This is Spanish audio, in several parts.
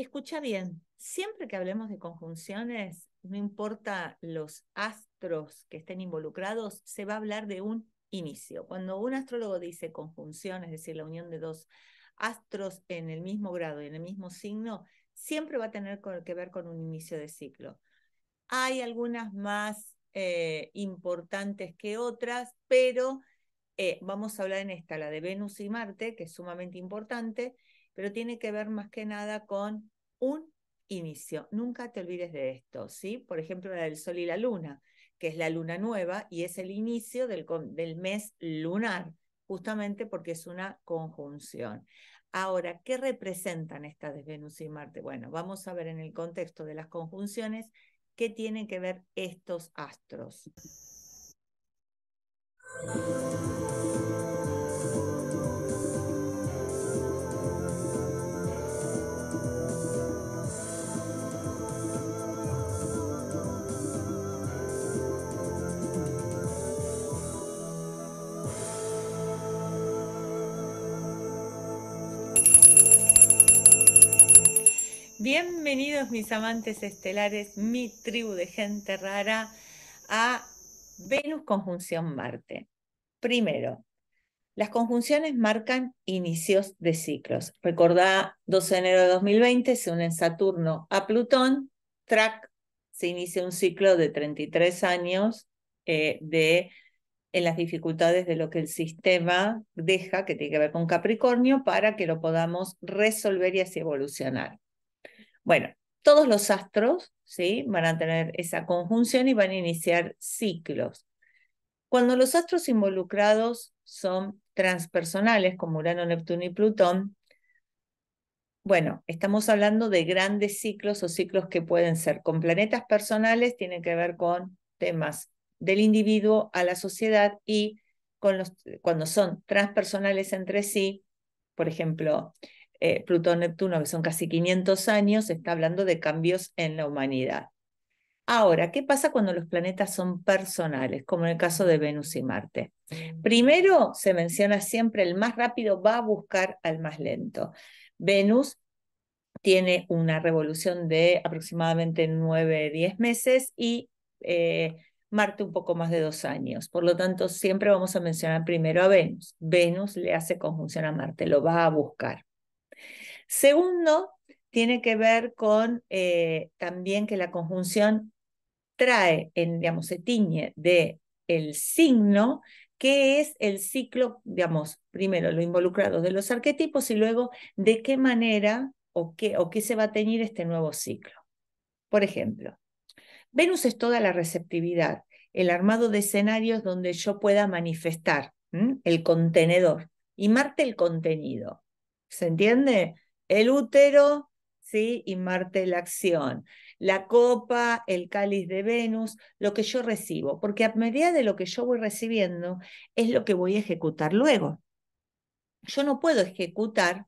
Escucha bien, siempre que hablemos de conjunciones, no importa los astros que estén involucrados, se va a hablar de un inicio. Cuando un astrólogo dice conjunción, es decir, la unión de dos astros en el mismo grado y en el mismo signo, siempre va a tener que ver con un inicio de ciclo. Hay algunas más eh, importantes que otras, pero eh, vamos a hablar en esta, la de Venus y Marte, que es sumamente importante, pero tiene que ver más que nada con un inicio. Nunca te olvides de esto, ¿sí? Por ejemplo, la del Sol y la Luna, que es la luna nueva y es el inicio del, del mes lunar, justamente porque es una conjunción. Ahora, ¿qué representan estas de Venus y Marte? Bueno, vamos a ver en el contexto de las conjunciones qué tienen que ver estos astros. Bienvenidos mis amantes estelares, mi tribu de gente rara, a Venus conjunción Marte. Primero, las conjunciones marcan inicios de ciclos. Recordá, 12 de enero de 2020 se une Saturno a Plutón, track, se inicia un ciclo de 33 años eh, de, en las dificultades de lo que el sistema deja, que tiene que ver con Capricornio, para que lo podamos resolver y así evolucionar. Bueno, todos los astros ¿sí? van a tener esa conjunción y van a iniciar ciclos. Cuando los astros involucrados son transpersonales, como Urano, Neptuno y Plutón, bueno, estamos hablando de grandes ciclos o ciclos que pueden ser con planetas personales, tienen que ver con temas del individuo a la sociedad y con los, cuando son transpersonales entre sí, por ejemplo, eh, Plutón-Neptuno, que son casi 500 años, está hablando de cambios en la humanidad. Ahora, ¿qué pasa cuando los planetas son personales, como en el caso de Venus y Marte? Primero, se menciona siempre el más rápido va a buscar al más lento. Venus tiene una revolución de aproximadamente 9, 10 meses y eh, Marte un poco más de dos años. Por lo tanto, siempre vamos a mencionar primero a Venus. Venus le hace conjunción a Marte, lo va a buscar. Segundo, tiene que ver con eh, también que la conjunción trae, en, digamos, se tiñe de el signo, que es el ciclo, digamos, primero lo involucrado de los arquetipos y luego de qué manera o qué, o qué se va a teñir este nuevo ciclo. Por ejemplo, Venus es toda la receptividad, el armado de escenarios donde yo pueda manifestar el contenedor y Marte el contenido. ¿Se entiende? el útero, ¿sí? Y Marte la acción. La copa, el cáliz de Venus, lo que yo recibo, porque a medida de lo que yo voy recibiendo es lo que voy a ejecutar luego. Yo no puedo ejecutar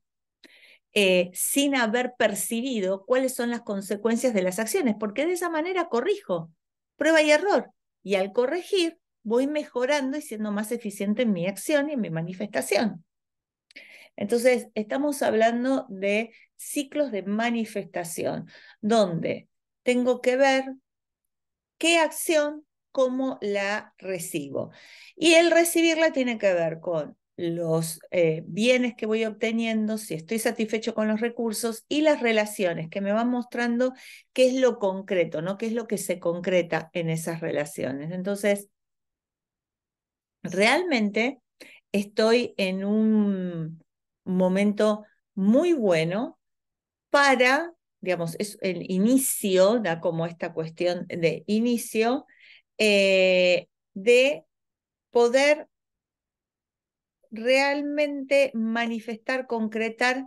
eh, sin haber percibido cuáles son las consecuencias de las acciones, porque de esa manera corrijo, prueba y error. Y al corregir, voy mejorando y siendo más eficiente en mi acción y en mi manifestación. Entonces, estamos hablando de ciclos de manifestación, donde tengo que ver qué acción, cómo la recibo. Y el recibirla tiene que ver con los eh, bienes que voy obteniendo, si estoy satisfecho con los recursos y las relaciones que me van mostrando qué es lo concreto, ¿no? qué es lo que se concreta en esas relaciones. Entonces, realmente estoy en un momento muy bueno para, digamos, es el inicio, da como esta cuestión de inicio, eh, de poder realmente manifestar, concretar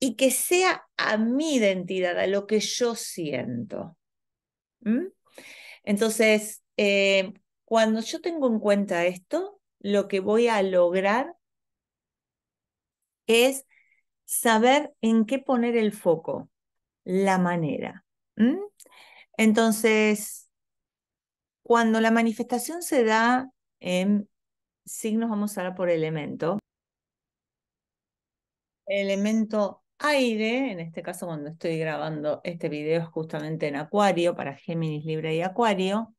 y que sea a mi identidad, a lo que yo siento. ¿Mm? Entonces, eh, cuando yo tengo en cuenta esto, lo que voy a lograr es saber en qué poner el foco, la manera. Entonces, cuando la manifestación se da en signos, vamos a hablar por elemento. Elemento aire, en este caso cuando estoy grabando este video es justamente en Acuario, para Géminis, Libre y Acuario.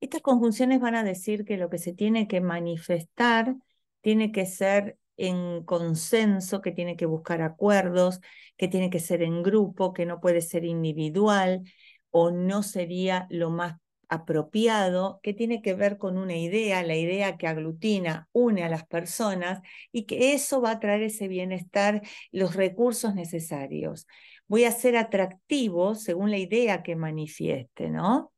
Estas conjunciones van a decir que lo que se tiene que manifestar tiene que ser en consenso, que tiene que buscar acuerdos, que tiene que ser en grupo, que no puede ser individual o no sería lo más apropiado, que tiene que ver con una idea, la idea que aglutina, une a las personas y que eso va a traer ese bienestar, los recursos necesarios. Voy a ser atractivo según la idea que manifieste, ¿no?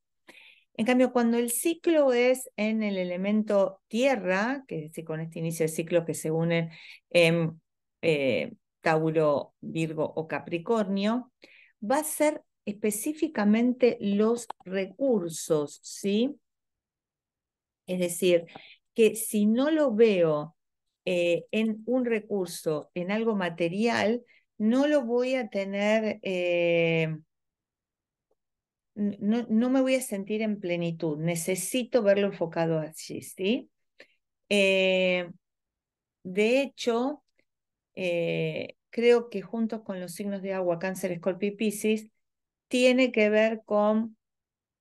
En cambio, cuando el ciclo es en el elemento tierra, que decir, con este inicio de ciclo que se une en eh, Tauro, Virgo o Capricornio, va a ser específicamente los recursos, ¿sí? Es decir, que si no lo veo eh, en un recurso, en algo material, no lo voy a tener eh, no, me voy a sentir en plenitud, necesito verlo enfocado así, ¿sí? Eh, de hecho, eh, creo que junto con los signos de agua, cáncer, escorpio y piscis, tiene que ver con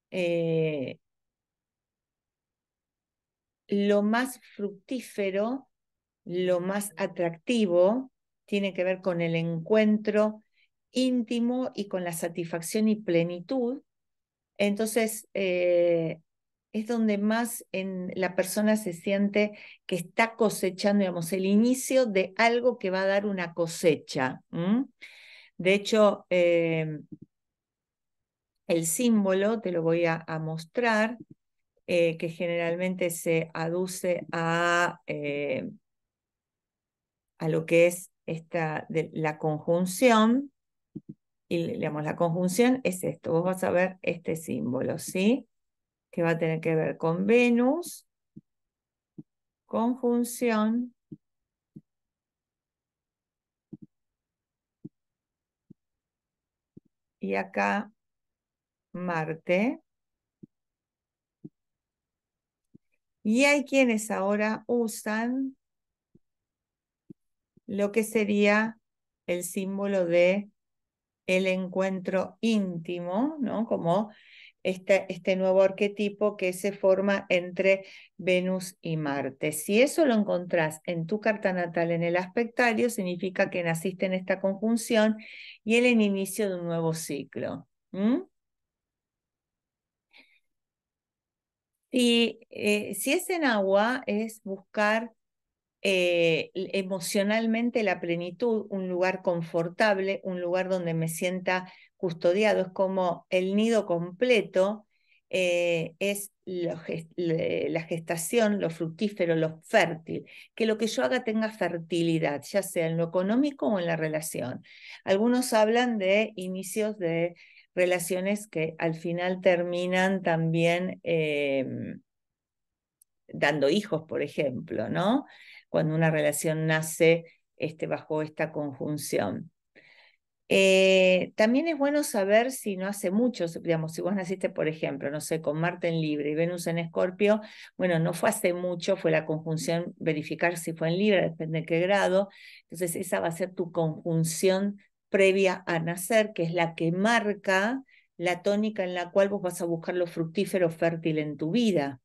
eh, lo más fructífero, lo más atractivo, tiene que ver con el encuentro íntimo y con la satisfacción y plenitud entonces, eh, es donde más en la persona se siente que está cosechando, digamos, el inicio de algo que va a dar una cosecha. De hecho, eh, el símbolo, te lo voy a, mostrar, eh, que generalmente se aduce a, a lo que es esta, de, la conjunción, y digamos, la conjunción es esto, vos vas a ver este símbolo, ¿sí? Que va a tener que ver con Venus, conjunción, y acá Marte. Y hay quienes ahora usan lo que sería el símbolo de el encuentro íntimo, ¿no? Como este, este nuevo arquetipo que se forma entre Venus y Marte. Si eso lo encontrás en tu carta natal en el aspectario, significa que naciste en esta conjunción y en el inicio de un nuevo ciclo. Y eh, si es en agua, es buscar eh, emocionalmente la plenitud, un lugar confortable, un lugar donde me sienta custodiado, es como el nido completo, eh, es la gestación, lo fructífero, lo fértil, que lo que yo haga tenga fertilidad, ya sea en lo económico o en la relación. Algunos hablan de inicios de relaciones que al final terminan también em, dando hijos, por ejemplo, ¿no? cuando una relación nace este, bajo esta conjunción. Eh, también es bueno saber si no hace mucho, digamos, si vos naciste, por ejemplo, no sé, con Marte en Libre y Venus en Escorpio, bueno, no fue hace mucho, fue la conjunción, verificar si fue en Libre, depende de qué grado, entonces esa va a ser tu conjunción previa a nacer, que es la que marca la tónica en la cual vos vas a buscar lo fructífero, fértil en tu vida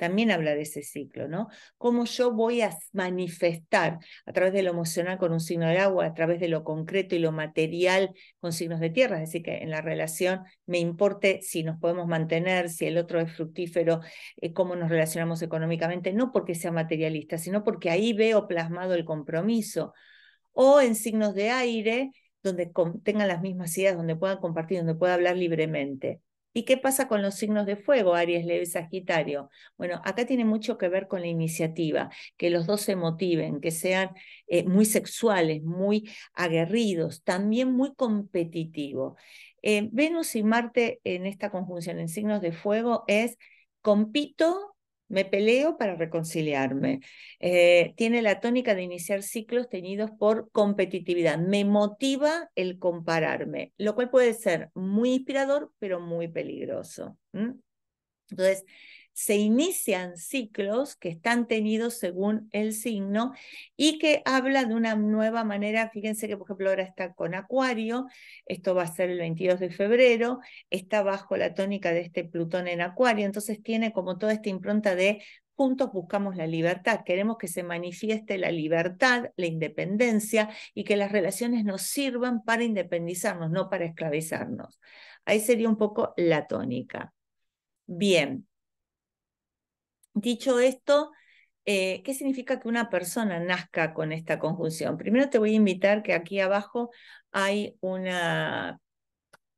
también habla de ese ciclo, ¿no? Cómo yo voy a manifestar a través de lo emocional con un signo de agua, a través de lo concreto y lo material con signos de tierra, es decir, que en la relación me importe si nos podemos mantener, si el otro es fructífero, eh, cómo nos relacionamos económicamente, no porque sea materialista, sino porque ahí veo plasmado el compromiso. O en signos de aire, donde tengan las mismas ideas, donde puedan compartir, donde pueda hablar libremente. ¿Y qué pasa con los signos de fuego, Aries, y Sagitario? Bueno, acá tiene mucho que ver con la iniciativa, que los dos se motiven, que sean eh, muy sexuales, muy aguerridos, también muy competitivos. Eh, Venus y Marte en esta conjunción en signos de fuego es compito me peleo para reconciliarme. Eh, tiene la tónica de iniciar ciclos teñidos por competitividad. Me motiva el compararme, lo cual puede ser muy inspirador, pero muy peligroso. Entonces, se inician ciclos que están tenidos según el signo y que habla de una nueva manera. Fíjense que, por ejemplo, ahora está con Acuario, esto va a ser el 22 de febrero, está bajo la tónica de este Plutón en Acuario, entonces tiene como toda esta impronta de juntos buscamos la libertad, queremos que se manifieste la libertad, la independencia y que las relaciones nos sirvan para independizarnos, no para esclavizarnos. Ahí sería un poco la tónica. Bien, Dicho esto, eh, ¿qué significa que una persona nazca con esta conjunción? Primero te voy a invitar que aquí abajo hay una,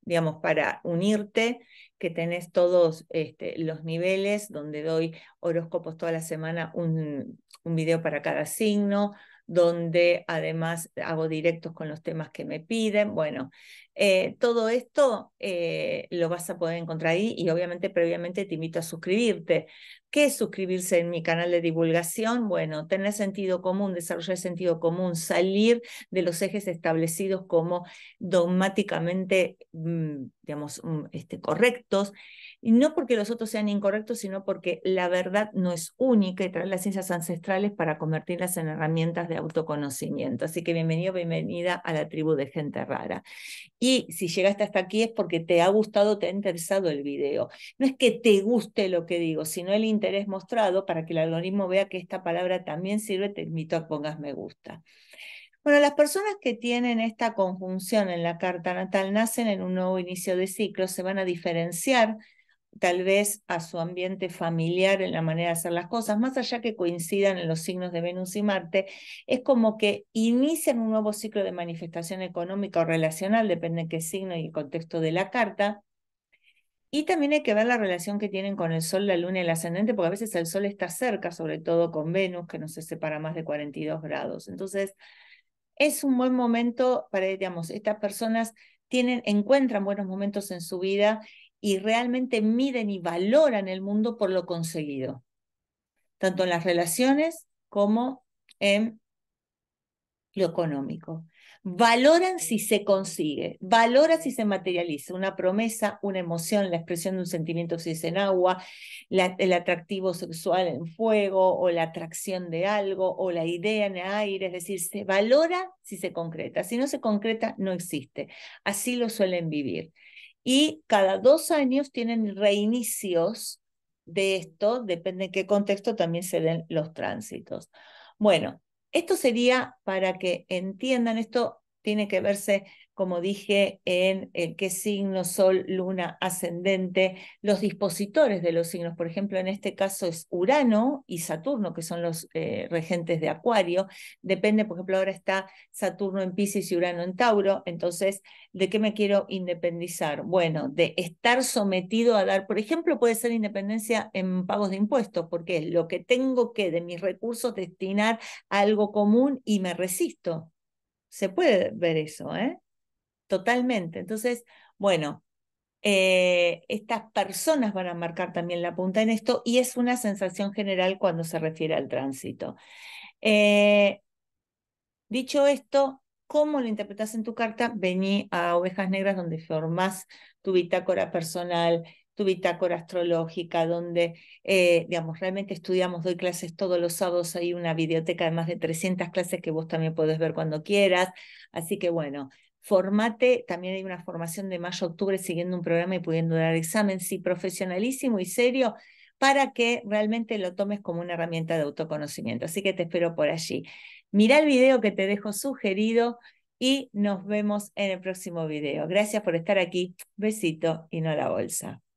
digamos, para unirte, que tenés todos este, los niveles, donde doy horóscopos toda la semana, un, un video para cada signo, donde además hago directos con los temas que me piden. Bueno, eh, todo esto eh, lo vas a poder encontrar ahí y obviamente previamente te invito a suscribirte. ¿Qué es suscribirse en mi canal de divulgación? Bueno, tener sentido común, desarrollar sentido común, salir de los ejes establecidos como dogmáticamente, mm, digamos, mm, este, correctos. Y no porque los otros sean incorrectos, sino porque la verdad no es única y traer las ciencias ancestrales para convertirlas en herramientas de autoconocimiento. Así que bienvenido, bienvenida a la tribu de gente rara. Y si llegaste hasta aquí es porque te ha gustado, te ha interesado el video. No es que te guste lo que digo, sino el interés mostrado para que el algoritmo vea que esta palabra también sirve, te invito a que pongas me gusta. Bueno, las personas que tienen esta conjunción en la carta natal nacen en un nuevo inicio de ciclo, se van a diferenciar tal vez a su ambiente familiar en la manera de hacer las cosas, más allá que coincidan en los signos de Venus y Marte, es como que inician un nuevo ciclo de manifestación económica o relacional, depende de qué signo y el contexto de la carta. Y también hay que ver la relación que tienen con el Sol, la Luna y el Ascendente, porque a veces el Sol está cerca, sobre todo con Venus, que no se separa más de 42 grados. Entonces, es un buen momento para, digamos, estas personas tienen, encuentran buenos momentos en su vida y realmente miden y valoran el mundo por lo conseguido, tanto en las relaciones como en lo económico. Valoran si se consigue, valora si se materializa una promesa, una emoción, la expresión de un sentimiento si es en agua, el atractivo sexual en fuego o la atracción de algo o la idea en el aire, es decir, se valora si se concreta, si no se concreta no existe. Así lo suelen vivir y cada dos años tienen reinicios de esto, depende en qué contexto también se den los tránsitos. Bueno, esto sería para que entiendan, esto tiene que verse como dije, en qué signo, sol, luna, ascendente, los dispositores de los signos, por ejemplo, en este caso es Urano y Saturno, que son los eh, regentes de Acuario, depende, por ejemplo, ahora está Saturno en Pisces y Urano en Tauro, entonces, ¿de qué me quiero independizar? Bueno, de estar sometido a dar, por ejemplo, puede ser independencia en pagos de impuestos, porque es lo que tengo que de mis recursos destinar a algo común y me resisto. Se puede ver eso, ¿eh? totalmente. Entonces, bueno, eh, estas personas van a marcar también la punta en esto y es una sensación general cuando se refiere al tránsito. Eh, dicho esto, ¿cómo lo interpretás en tu carta? Vení a Ovejas Negras donde formás tu bitácora personal, tu bitácora astrológica, donde, eh, digamos, realmente estudiamos, doy clases todos los sábados, hay una biblioteca de más de 300 clases que vos también podés ver cuando quieras. Así que bueno, formate, también hay una formación de mayo octubre siguiendo un programa y pudiendo dar examen, sí, profesionalísimo y serio, para que realmente lo tomes como una herramienta de autoconocimiento. Así que te espero por allí. mira el video que te dejo sugerido y nos vemos en el próximo video. Gracias por estar aquí. Besito y no la bolsa.